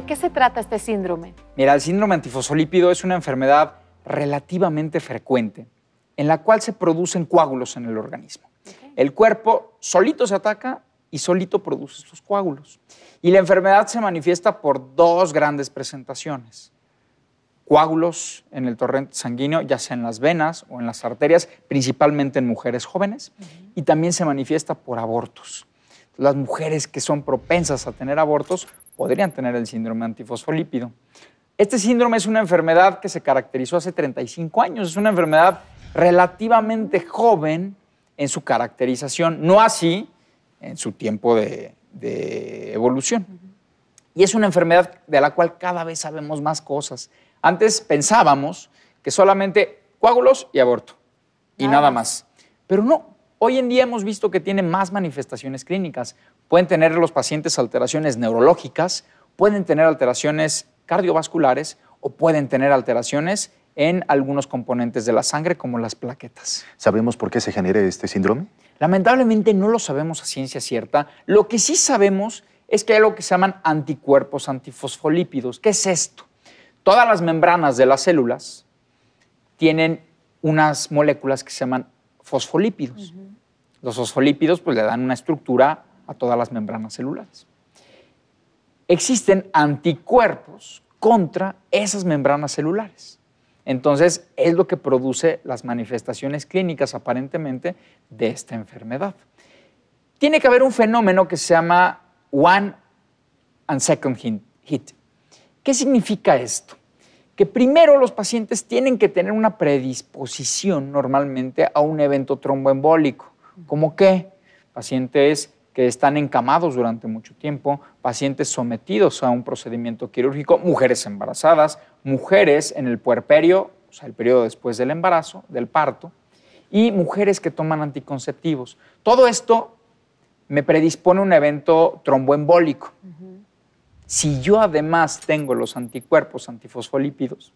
¿de qué se trata este síndrome? Mira, el síndrome antifosfolípido es una enfermedad relativamente frecuente en la cual se producen coágulos en el organismo. El cuerpo solito se ataca y solito produce estos coágulos. Y la enfermedad se manifiesta por dos grandes presentaciones. Coágulos en el torrente sanguíneo, ya sea en las venas o en las arterias, principalmente en mujeres jóvenes, y también se manifiesta por abortos. Las mujeres que son propensas a tener abortos podrían tener el síndrome antifosfolípido. Este síndrome es una enfermedad que se caracterizó hace 35 años, es una enfermedad relativamente joven en su caracterización, no así en su tiempo de, evolución. Y es una enfermedad de la cual cada vez sabemos más cosas. Antes pensábamos que solamente coágulos y aborto, y nada más. Pero no, Hoy en día hemos visto que tiene más manifestaciones clínicas. Pueden tener los pacientes alteraciones neurológicas, pueden tener alteraciones cardiovasculares o pueden tener alteraciones en algunos componentes de la sangre, como las plaquetas. ¿Sabemos por qué se genera este síndrome? Lamentablemente no lo sabemos a ciencia cierta. Lo que sí sabemos es que hay lo que se llaman anticuerpos antifosfolípidos. ¿Qué es esto? Todas las membranas de las células tienen unas moléculas que se llaman fosfolípidos. Los fosfolípidos pues, le dan una estructura a todas las membranas celulares. Existen anticuerpos contra esas membranas celulares. Entonces, es lo que produce las manifestaciones clínicas aparentemente de esta enfermedad. Tiene que haber un fenómeno que se llama one and second hit. ¿Qué significa esto? Que primero los pacientes tienen que tener una predisposición normalmente a un evento tromboembólico. ¿Cómo qué? Pacientes que están encamados durante mucho tiempo, pacientes sometidos a un procedimiento quirúrgico, mujeres embarazadas, mujeres en el puerperio, o sea, el periodo después del embarazo, del parto, y mujeres que toman anticonceptivos. Todo esto me predispone a un evento tromboembólico. Si yo además tengo los anticuerpos antifosfolípidos,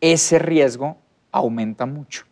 ese riesgo aumenta mucho.